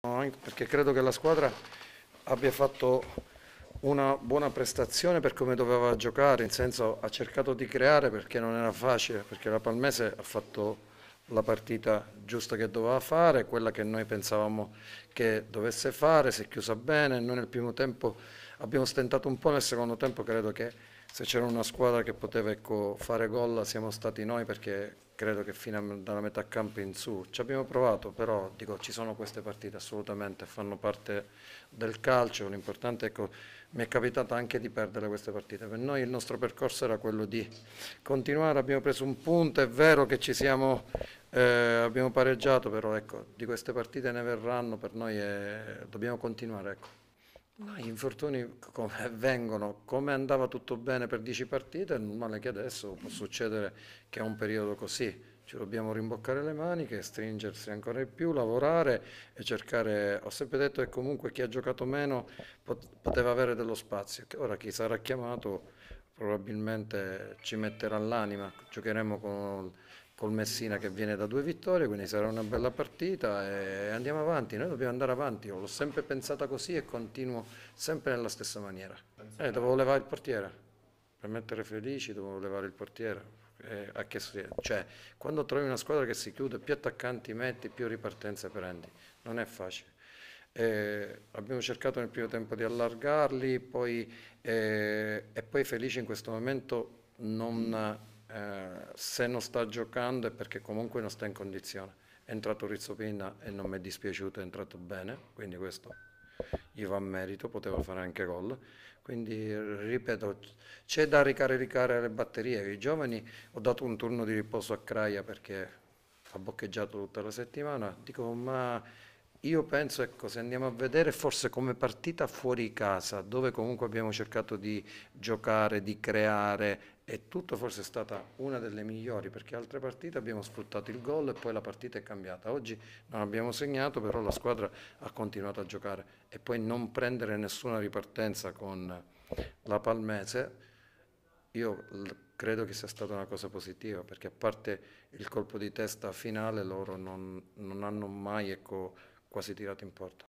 Perché credo che la squadra abbia fatto una buona prestazione per come doveva giocare, in senso ha cercato di creare perché non era facile, perché la Palmese ha fatto la partita giusta che doveva fare, quella che noi pensavamo che dovesse fare, si è chiusa bene, noi nel primo tempo abbiamo stentato un po' nel secondo tempo, credo che se c'era una squadra che poteva ecco, fare gol siamo stati noi perché credo che fino a, dalla metà campo in su ci abbiamo provato, però dico, ci sono queste partite assolutamente, fanno parte del calcio, l'importante è ecco, mi è capitato anche di perdere queste partite, per noi il nostro percorso era quello di continuare, abbiamo preso un punto, è vero che ci siamo, eh, abbiamo pareggiato, però ecco, di queste partite ne verranno, per noi è, dobbiamo continuare. Ecco. Ma gli infortuni come avvengono, come andava tutto bene per 10 partite, è normale che adesso può succedere che è un periodo così. Ci dobbiamo rimboccare le maniche, stringersi ancora di più, lavorare e cercare. Ho sempre detto che comunque chi ha giocato meno poteva avere dello spazio. Ora chi sarà chiamato probabilmente ci metterà l'anima, giocheremo con col Messina che viene da due vittorie, quindi sarà una bella partita e andiamo avanti, noi dobbiamo andare avanti, io l'ho sempre pensata così e continuo sempre nella stessa maniera. Eh, dovevo levare il portiere, per mettere felici dovevo levare il portiere. Eh, cioè, quando trovi una squadra che si chiude, più attaccanti metti, più ripartenze prendi, non è facile. Eh, abbiamo cercato nel primo tempo di allargarli poi, eh, e poi Felice in questo momento non eh, se non sta giocando è perché comunque non sta in condizione. È entrato Rizzopinna e non mi è dispiaciuto, è entrato bene, quindi questo gli va merito, poteva fare anche gol. Quindi ripeto, c'è da ricaricare le batterie. I giovani ho dato un turno di riposo a Craia perché ha boccheggiato tutta la settimana. Dico, ma io penso, ecco, se andiamo a vedere forse come partita fuori casa, dove comunque abbiamo cercato di giocare, di creare è tutto forse stata una delle migliori perché altre partite abbiamo sfruttato il gol e poi la partita è cambiata. Oggi non abbiamo segnato, però la squadra ha continuato a giocare e poi non prendere nessuna ripartenza con la Palmese, io credo che sia stata una cosa positiva perché a parte il colpo di testa finale loro non, non hanno mai ecco, quasi tirato in porta.